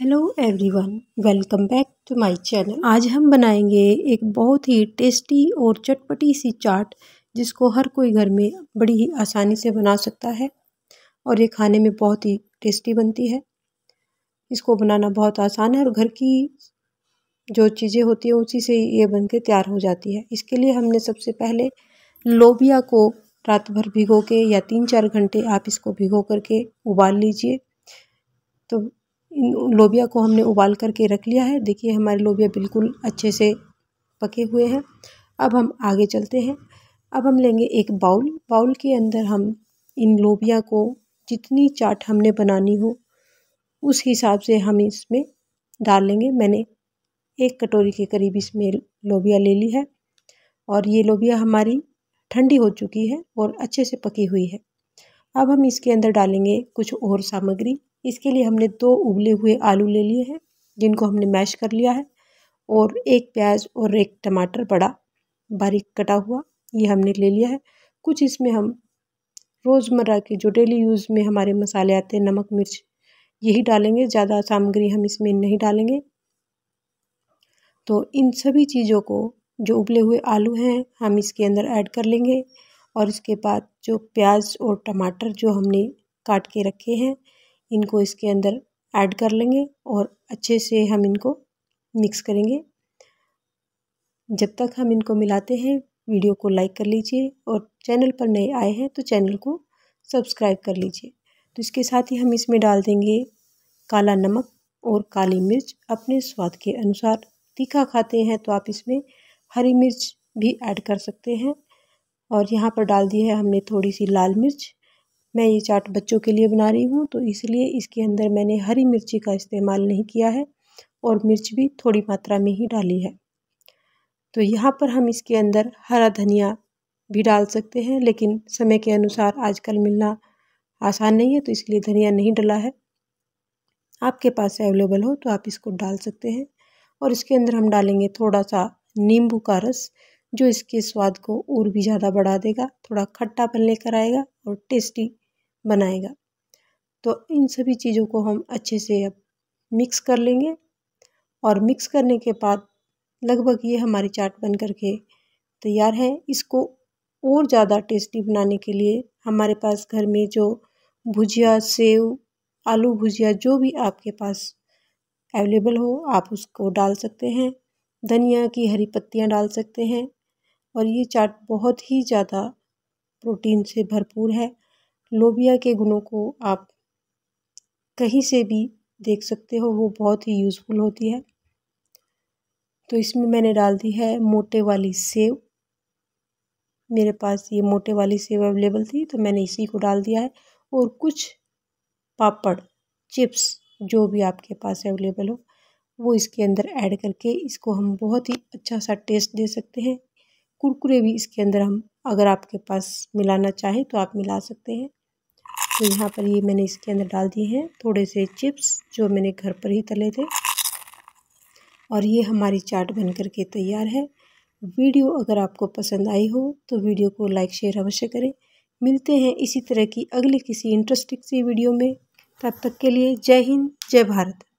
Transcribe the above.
hello everyone welcome back to my channel आज हम बनाएंगे एक बहुत ही टेस्टी और चटपटी सी चाट जिसको हर कोई घर में बड़ी ही आसानी से बना सकता है और ये खाने में बहुत ही टेस्टी बनती है इसको बनाना बहुत आसान है और घर की जो चीज़ें होती हैं उसी से ये बन के तैयार हो जाती है इसके लिए हमने सबसे पहले लोबिया को रात भर भिगो के या तीन चार घंटे आप इसको भिगो करके उबाल लीजिए तो इन लोबिया को हमने उबाल करके रख लिया है देखिए हमारे लोबिया बिल्कुल अच्छे से पके हुए हैं अब हम आगे चलते हैं अब हम लेंगे एक बाउल बाउल के अंदर हम इन लोबिया को जितनी चाट हमने बनानी हो उस हिसाब से हम इसमें डाल लेंगे मैंने एक कटोरी के करीब इसमें लोबिया ले ली है और ये लोबिया हमारी ठंडी हो चुकी है और अच्छे से पकी हुई है अब हम इसके अंदर डालेंगे कुछ और सामग्री इसके लिए हमने दो उबले हुए आलू ले लिए हैं जिनको हमने मैश कर लिया है और एक प्याज और एक टमाटर बड़ा बारीक कटा हुआ ये हमने ले लिया है कुछ इसमें हम रोज़मर्रा के जो डेली यूज़ में हमारे मसाले आते हैं नमक मिर्च यही डालेंगे ज़्यादा सामग्री हम इसमें नहीं डालेंगे तो इन सभी चीज़ों को जो उबले हुए आलू हैं हम इसके अंदर ऐड कर लेंगे और इसके बाद जो प्याज और टमाटर जो हमने काट के रखे हैं इनको इसके अंदर ऐड कर लेंगे और अच्छे से हम इनको मिक्स करेंगे जब तक हम इनको मिलाते हैं वीडियो को लाइक कर लीजिए और चैनल पर नए आए हैं तो चैनल को सब्सक्राइब कर लीजिए तो इसके साथ ही हम इसमें डाल देंगे काला नमक और काली मिर्च अपने स्वाद के अनुसार तीखा खाते हैं तो आप इसमें हरी मिर्च भी ऐड कर सकते हैं और यहाँ पर डाल दी है हमने थोड़ी सी लाल मिर्च मैं ये चाट बच्चों के लिए बना रही हूँ तो इसलिए इसके अंदर मैंने हरी मिर्ची का इस्तेमाल नहीं किया है और मिर्च भी थोड़ी मात्रा में ही डाली है तो यहाँ पर हम इसके अंदर हरा धनिया भी डाल सकते हैं लेकिन समय के अनुसार आजकल मिलना आसान नहीं है तो इसलिए धनिया नहीं डला है आपके पास अवेलेबल हो तो आप इसको डाल सकते हैं और इसके अंदर हम डालेंगे थोड़ा सा नींबू का रस जो इसके स्वाद को और भी ज़्यादा बढ़ा देगा थोड़ा खट्टापन लेकर आएगा और टेस्टी बनाएगा तो इन सभी चीज़ों को हम अच्छे से अब मिक्स कर लेंगे और मिक्स करने के बाद लगभग ये हमारी चाट बन कर के तैयार है इसको और ज़्यादा टेस्टी बनाने के लिए हमारे पास घर में जो भुजिया सेव आलू भुजिया जो भी आपके पास अवेलेबल हो आप उसको डाल सकते हैं धनिया की हरी पत्तियाँ डाल सकते हैं और ये चाट बहुत ही ज़्यादा प्रोटीन से भरपूर है लोबिया के गुणों को आप कहीं से भी देख सकते हो वो बहुत ही यूज़फुल होती है तो इसमें मैंने डाल दी है मोटे वाली सेव मेरे पास ये मोटे वाली सेव अवेलेबल थी तो मैंने इसी को डाल दिया है और कुछ पापड़ चिप्स जो भी आपके पास अवेलेबल हो वो इसके अंदर ऐड करके इसको हम बहुत ही अच्छा सा टेस्ट दे सकते हैं कुरकुरे भी इसके अंदर हम अगर आपके पास मिलाना चाहें तो आप मिला सकते हैं तो यहाँ पर ये मैंने इसके अंदर डाल दिए हैं थोड़े से चिप्स जो मैंने घर पर ही तले थे और ये हमारी चाट बन कर के तैयार है वीडियो अगर आपको पसंद आई हो तो वीडियो को लाइक शेयर अवश्य करें मिलते हैं इसी तरह की अगली किसी इंटरेस्टिंग सी वीडियो में तब तक के लिए जय हिंद जय भारत